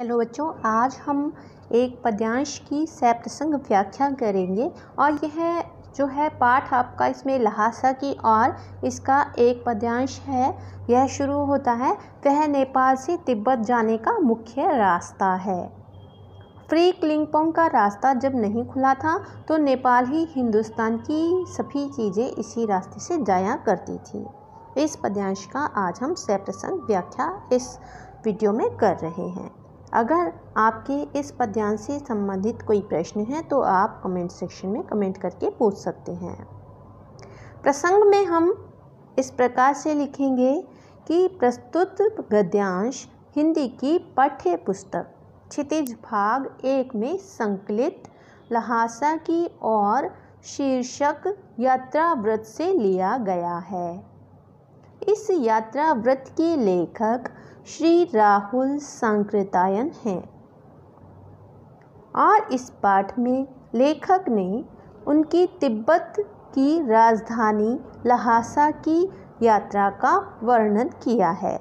hello बच्चों आज हम एक पद्यांश की सप्तसंग व्याख्या करेंगे और यह जो है पाठ आपका इसमें लहासा की और इसका एक पद्यांश है यह शुरू होता है वह नेपाल से तिब्बत जाने का मुख्य रास्ता है फ्री क्लिंगपोंग का रास्ता जब नहीं खुला था तो नेपाल ही हिंदुस्तान की सभी चीज़ें इसी रास्ते से जाया करती थी इस पद्यांश का आज हम प्रसंग व्याख्या इस वीडियो में कर रहे हैं अगर आपके इस पद्यांश से संबंधित कोई प्रश्न है तो आप कमेंट सेक्शन में कमेंट करके पूछ सकते हैं प्रसंग में हम इस प्रकार से लिखेंगे कि प्रस्तुत गद्यांश हिंदी की पाठ्य पुस्तक क्षितिज भाग एक में संकलित लहासा की और शीर्षक यात्रा व्रत से लिया गया है इस यात्रा व्रत के लेखक श्री राहुल सांकृतायन हैं और इस पाठ में लेखक ने उनकी तिब्बत की राजधानी लहासा की यात्रा का वर्णन किया है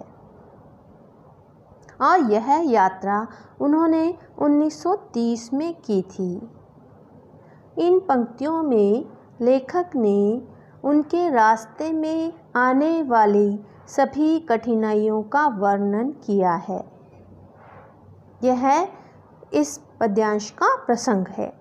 और यह यात्रा उन्होंने 1930 में की थी इन पंक्तियों में लेखक ने उनके रास्ते में आने वाली सभी कठिनाइयों का वर्णन किया है यह इस पद्यांश का प्रसंग है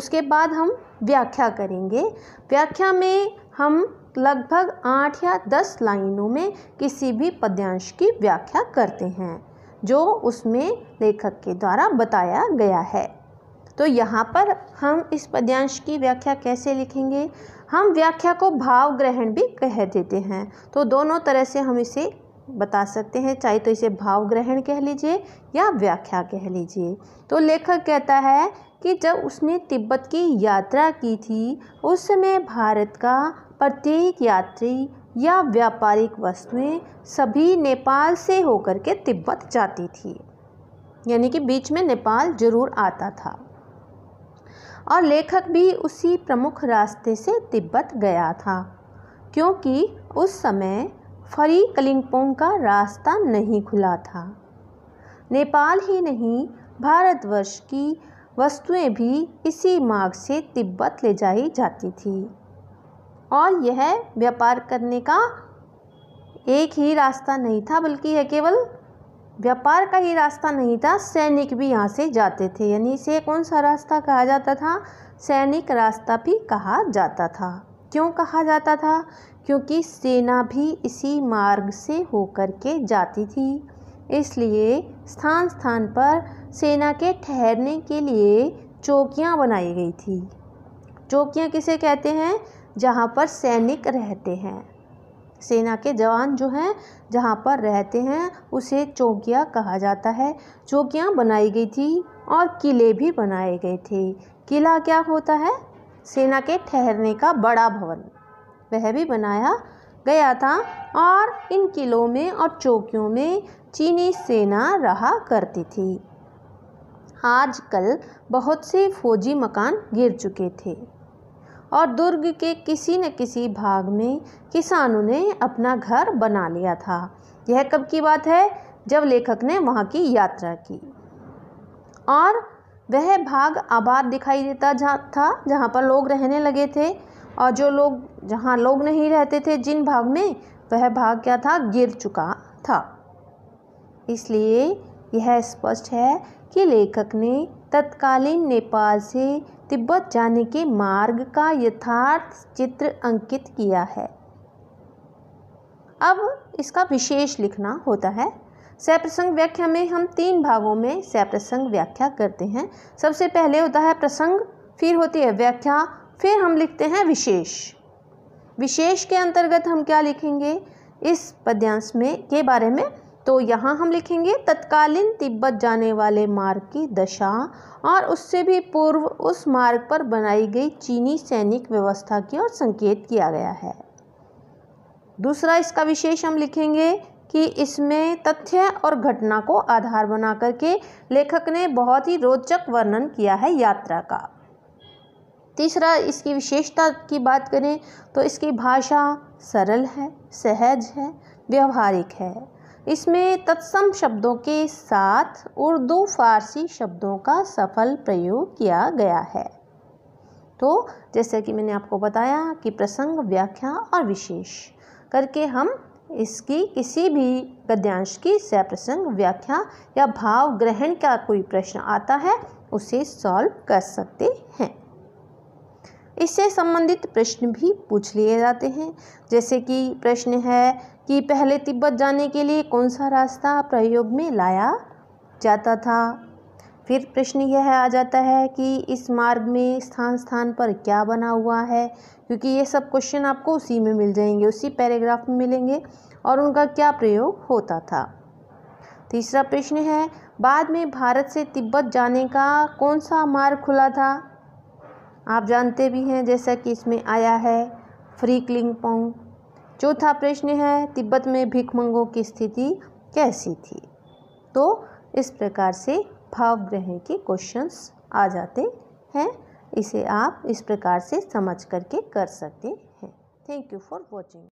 उसके बाद हम व्याख्या करेंगे व्याख्या में हम लगभग आठ या दस लाइनों में किसी भी पद्यांश की व्याख्या करते हैं जो उसमें लेखक के द्वारा बताया गया है तो यहाँ पर हम इस पद्यांश की व्याख्या कैसे लिखेंगे हम व्याख्या को भाव ग्रहण भी कह देते हैं तो दोनों तरह से हम इसे बता सकते हैं चाहे तो इसे भाव ग्रहण कह लीजिए या व्याख्या कह लीजिए तो लेखक कहता है कि जब उसने तिब्बत की यात्रा की थी उस समय भारत का प्रत्येक यात्री या व्यापारिक वस्तुएं सभी नेपाल से होकर के तिब्बत जाती थी यानी कि बीच में नेपाल ज़रूर आता था और लेखक भी उसी प्रमुख रास्ते से तिब्बत गया था क्योंकि उस समय फरी कलिंगपोंग का रास्ता नहीं खुला था नेपाल ही नहीं भारतवर्ष की वस्तुएं भी इसी मार्ग से तिब्बत ले जाई जाती थी और यह व्यापार करने का एक ही रास्ता नहीं था बल्कि यह केवल व्यापार का ही रास्ता नहीं था सैनिक भी यहाँ से जाते थे यानी इसे कौन सा रास्ता कहा जाता था सैनिक रास्ता भी कहा जाता था क्यों कहा जाता था क्योंकि सेना भी इसी मार्ग से होकर के जाती थी इसलिए स्थान स्थान पर सेना के ठहरने के लिए चौकियाँ बनाई गई थी चौकियाँ किसे कहते हैं जहाँ पर सैनिक रहते हैं सेना के जवान जो हैं जहाँ पर रहते हैं उसे चौकियाँ कहा जाता है चौकियाँ बनाई गई थी और किले भी बनाए गए थे किला क्या होता है सेना के ठहरने का बड़ा भवन वह भी बनाया गया था और इन किलों में और चौकियों में चीनी सेना रहा करती थी आजकल बहुत से फौजी मकान गिर चुके थे और दुर्ग के किसी न किसी भाग में किसानों ने अपना घर बना लिया था यह कब की बात है जब लेखक ने वहाँ की यात्रा की और वह भाग आबाद दिखाई देता जा था जहाँ पर लोग रहने लगे थे और जो लोग जहाँ लोग नहीं रहते थे जिन भाग में वह भाग क्या था गिर चुका था इसलिए यह स्पष्ट है कि लेखक ने तत्कालीन नेपाल से तिब्बत जाने के मार्ग का यथार्थ चित्र अंकित किया है अब इसका विशेष लिखना होता है सहप्रसंग व्याख्या में हम तीन भागों में सहप्रसंग व्याख्या करते हैं सबसे पहले होता है प्रसंग फिर होती है व्याख्या फिर हम लिखते हैं विशेष विशेष के अंतर्गत हम क्या लिखेंगे इस पद्यांश में के बारे में तो यहाँ हम लिखेंगे तत्कालीन तिब्बत जाने वाले मार्ग की दशा और उससे भी पूर्व उस मार्ग पर बनाई गई चीनी सैनिक व्यवस्था की ओर संकेत किया गया है दूसरा इसका विशेष हम लिखेंगे कि इसमें तथ्य और घटना को आधार बना करके लेखक ने बहुत ही रोचक वर्णन किया है यात्रा का तीसरा इसकी विशेषता की बात करें तो इसकी भाषा सरल है सहज है व्यवहारिक है इसमें तत्सम शब्दों के साथ उर्दू फारसी शब्दों का सफल प्रयोग किया गया है तो जैसे कि मैंने आपको बताया कि प्रसंग व्याख्या और विशेष करके हम इसकी किसी भी गद्यांश की सह प्रसंग व्याख्या या भाव ग्रहण का कोई प्रश्न आता है उसे सॉल्व कर सकते हैं इससे संबंधित प्रश्न भी पूछ लिए जाते हैं जैसे कि प्रश्न है कि पहले तिब्बत जाने के लिए कौन सा रास्ता प्रयोग में लाया जाता था फिर प्रश्न यह आ जाता है कि इस मार्ग में स्थान स्थान पर क्या बना हुआ है क्योंकि ये सब क्वेश्चन आपको उसी में मिल जाएंगे उसी पैराग्राफ में मिलेंगे और उनका क्या प्रयोग होता था तीसरा प्रश्न है बाद में भारत से तिब्बत जाने का कौन सा मार्ग खुला था आप जानते भी हैं जैसा कि इसमें आया है फ्री क्लिंग पोंग चौथा प्रश्न है तिब्बत में भिखमंगों की स्थिति कैसी थी तो इस प्रकार से भावग्रह के क्वेश्चंस आ जाते हैं इसे आप इस प्रकार से समझ करके कर सकते हैं थैंक यू फॉर वॉचिंग